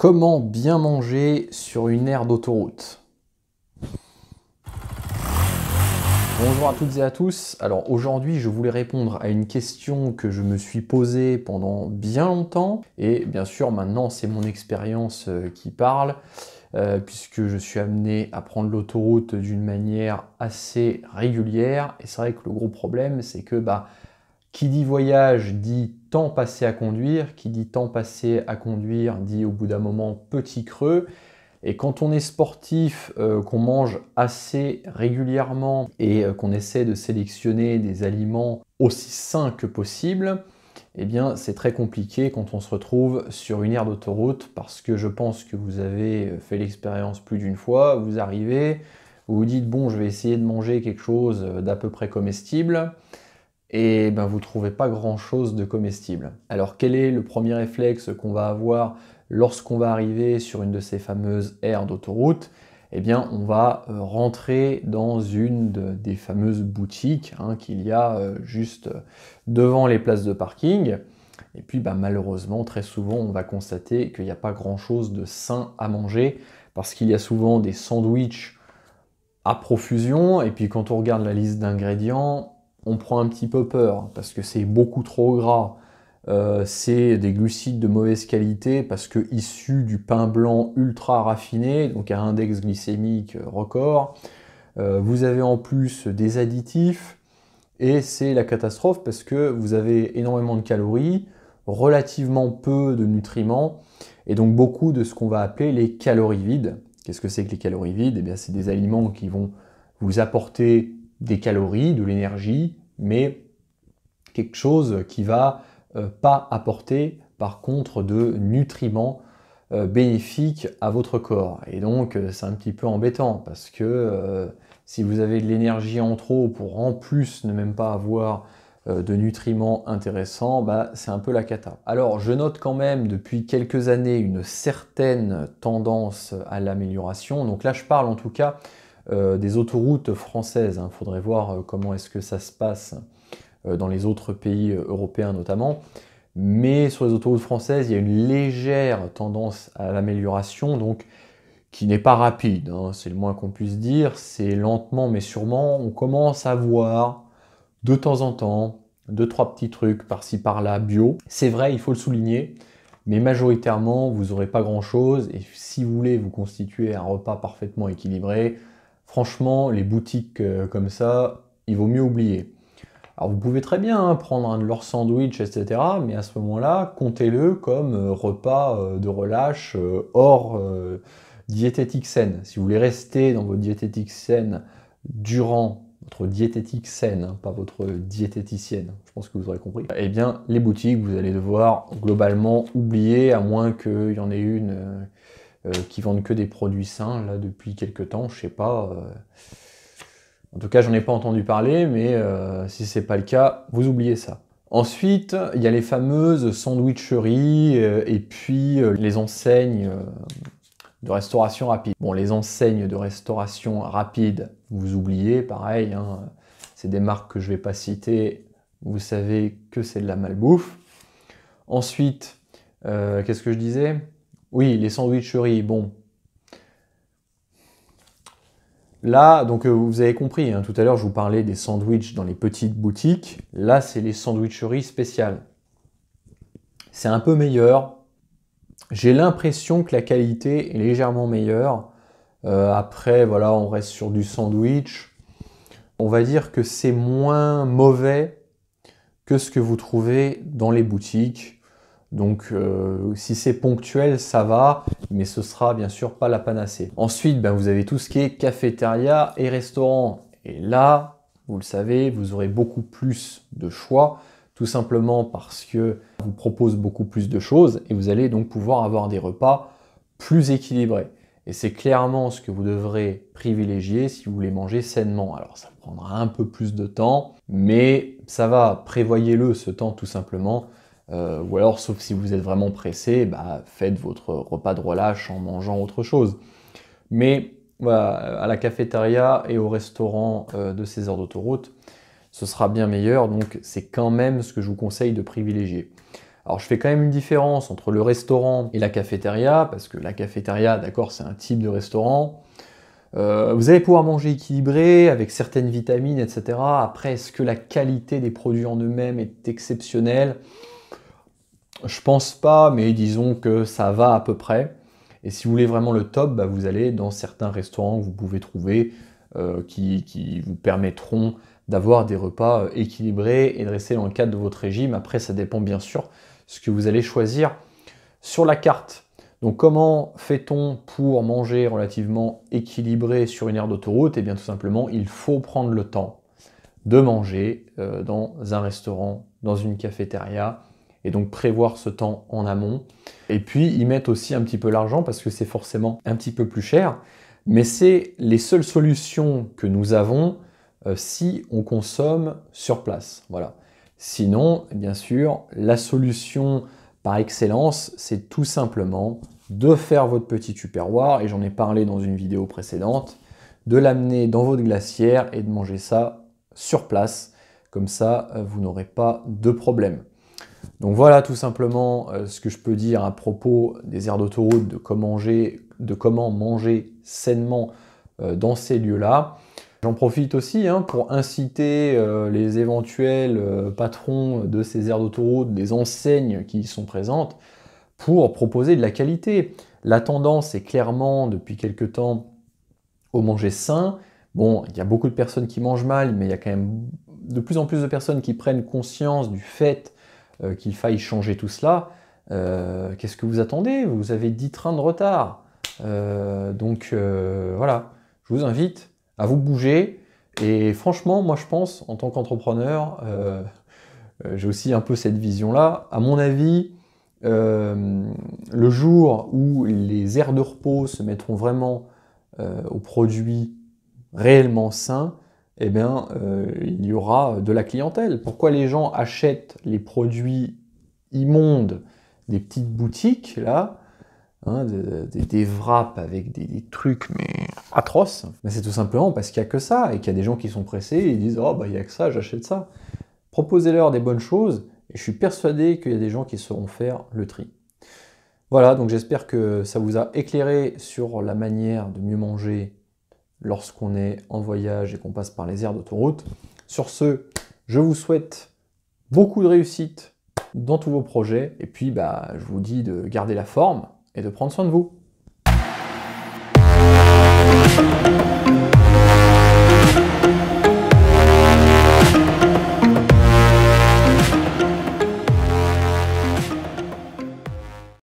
Comment bien manger sur une aire d'autoroute Bonjour à toutes et à tous. Alors aujourd'hui, je voulais répondre à une question que je me suis posée pendant bien longtemps. Et bien sûr, maintenant, c'est mon expérience euh, qui parle, euh, puisque je suis amené à prendre l'autoroute d'une manière assez régulière. Et c'est vrai que le gros problème, c'est que bah, qui dit voyage dit temps passé à conduire, qui dit temps passé à conduire dit au bout d'un moment petit creux. Et quand on est sportif, euh, qu'on mange assez régulièrement et euh, qu'on essaie de sélectionner des aliments aussi sains que possible, eh bien c'est très compliqué quand on se retrouve sur une aire d'autoroute parce que je pense que vous avez euh, fait l'expérience plus d'une fois, vous arrivez, vous vous dites bon je vais essayer de manger quelque chose d'à peu près comestible et ben, vous ne trouvez pas grand-chose de comestible. Alors quel est le premier réflexe qu'on va avoir lorsqu'on va arriver sur une de ces fameuses aires d'autoroute eh bien, on va euh, rentrer dans une des fameuses boutiques hein, qu'il y a euh, juste euh, devant les places de parking. Et puis, ben, malheureusement, très souvent, on va constater qu'il n'y a pas grand-chose de sain à manger parce qu'il y a souvent des sandwichs à profusion. Et puis, quand on regarde la liste d'ingrédients, on prend un petit peu peur parce que c'est beaucoup trop gras. Euh, c'est des glucides de mauvaise qualité parce que issus du pain blanc ultra raffiné, donc à index glycémique record. Euh, vous avez en plus des additifs et c'est la catastrophe parce que vous avez énormément de calories, relativement peu de nutriments et donc beaucoup de ce qu'on va appeler les calories vides. Qu'est-ce que c'est que les calories vides eh bien, c'est des aliments qui vont vous apporter des calories, de l'énergie, mais quelque chose qui va euh, pas apporter par contre de nutriments euh, bénéfiques à votre corps. Et donc euh, c'est un petit peu embêtant parce que si vous avez de l'énergie en trop pour en plus ne même pas avoir de nutriments intéressants, bah, c'est un peu la cata. Alors je note quand même depuis quelques années une certaine tendance à l'amélioration. Donc là je parle en tout cas euh, des autoroutes françaises. Il hein. faudrait voir euh, comment est-ce que ça se passe euh, dans les autres pays européens notamment. Mais sur les autoroutes françaises, il y a une légère tendance à l'amélioration, donc qui n'est pas rapide, hein, c'est le moins qu'on puisse dire, c'est lentement mais sûrement, on commence à voir de temps en temps deux, trois petits trucs par-ci par-là bio. C'est vrai, il faut le souligner, mais majoritairement, vous n'aurez pas grand-chose. Et si vous voulez vous constituer un repas parfaitement équilibré, franchement, les boutiques euh, comme ça, il vaut mieux oublier. Alors vous pouvez très bien hein, prendre un de leurs sandwichs, etc. Mais à ce moment-là, comptez-le comme euh, repas euh, de relâche hors diététique saine. Si vous voulez rester dans votre diététique saine durant votre diététique saine, hein, pas votre diététicienne, je pense que vous aurez compris, eh bien les boutiques, vous allez devoir globalement oublier, à moins qu'il y en ait une... Euh, qui vendent que des produits sains là depuis quelques temps, je sais pas. Euh. En tout cas, j'en ai pas entendu parler, mais euh, si c'est pas le cas, vous oubliez ça. Ensuite, il y a les fameuses sandwicheries et puis les enseignes de restauration rapide. Bon, les enseignes de restauration rapide, vous oubliez, pareil, hein. c'est des marques que je vais pas citer, vous savez que c'est de la malbouffe. Ensuite, qu'est-ce que je disais oui, les sandwicheries, bon. Là, donc euh, vous avez compris, hein, tout à l'heure je vous parlais des sandwichs dans les petites boutiques. Là, c'est les sandwicheries spéciales. C'est un peu meilleur. J'ai l'impression que la qualité est légèrement meilleure. Euh, après, voilà, on reste sur du sandwich. On va dire que c'est moins mauvais que ce que vous trouvez dans les boutiques. Donc euh, si c'est ponctuel, ça va, mais ce sera bien sûr pas la panacée. Ensuite, ben, vous avez tout ce qui est cafétéria et restaurant. Et là, vous le savez, vous aurez beaucoup plus de choix, tout simplement parce que vous propose beaucoup plus de choses et vous allez donc pouvoir avoir des repas plus équilibrés. Et c'est clairement ce que vous devrez privilégier si vous voulez manger sainement. Alors ça prendra un peu plus de temps, mais ça va, prévoyez-le ce temps tout simplement euh, ou alors, sauf si vous êtes vraiment pressé, bah, faites votre repas de relâche en mangeant autre chose. Mais à la cafétéria et au restaurant euh, de ces heures d'autoroute, ce sera bien meilleur. Donc, c'est quand même ce que je vous conseille de privilégier. Alors, je fais quand même une différence entre le restaurant et la cafétéria, parce que la cafétéria, d'accord, c'est un type de restaurant. Euh, vous allez pouvoir manger équilibré avec certaines vitamines, etc. Après, est-ce que la qualité des produits en eux-mêmes est exceptionnelle je pense pas, mais disons que ça va à peu près. Et si vous voulez vraiment le top, bah, vous allez dans certains restaurants que vous pouvez trouver euh, qui, vous permettront d'avoir des repas euh, équilibrés et dressés dans le cadre de votre régime. Après, ça dépend bien sûr ce que vous allez choisir sur la carte. Donc comment fait-on pour manger relativement équilibré sur une aire d'autoroute Eh bien tout simplement, il faut prendre le temps de manger euh, dans un restaurant, dans une cafétéria, et donc prévoir ce temps en amont. Et puis y mettre aussi un petit peu l'argent parce que c'est forcément un petit peu plus cher, mais c'est les seules solutions que nous avons euh, si on consomme sur place. Voilà. Sinon, bien sûr, la solution par excellence, c'est tout simplement de faire votre petit tupperware, et j'en ai parlé dans une vidéo précédente, de l'amener dans votre glacière et de manger ça sur place. Comme ça, euh, vous n'aurez pas de problème. Donc voilà tout simplement euh, ce que je peux dire à propos des aires d'autoroute, de comment manger, de comment manger sainement euh, dans ces lieux-là. J'en profite aussi hein, pour inciter euh, les éventuels patrons de ces aires d'autoroute, des enseignes qui y sont présentes, pour proposer de la qualité. La tendance est clairement, depuis quelque temps, au manger sain. Bon, il y a beaucoup de personnes qui mangent mal, mais il y a quand même de plus en plus de personnes qui prennent conscience du fait euh, qu'il faille changer tout cela, euh, qu'est-ce que vous attendez Vous avez 10 trains de retard. Euh, donc voilà, je vous invite à vous bouger. Et franchement, moi je pense, en tant qu'entrepreneur, j'ai aussi un peu cette vision-là. À mon avis, le jour où les aires de repos se mettront vraiment aux produits réellement sains, eh bien, euh, il y aura de la clientèle. Pourquoi les gens achètent les produits immondes des petites boutiques, là, hein, des, des, avec des, trucs, mais atroces ben, C'est tout simplement parce qu'il n'y a que ça, et qu'il y a des gens qui sont pressés, et ils disent « Oh, bah il n'y a que ça, j'achète ça ». Proposez-leur des bonnes choses, et je suis persuadé qu'il y a des gens qui sauront faire le tri. Voilà, donc j'espère que ça vous a éclairé sur la manière de mieux manger lorsqu'on est en voyage et qu'on passe par les aires d'autoroute. Sur ce, je vous souhaite beaucoup de réussite dans tous vos projets et puis bah, je vous dis de garder la forme et de prendre soin de vous.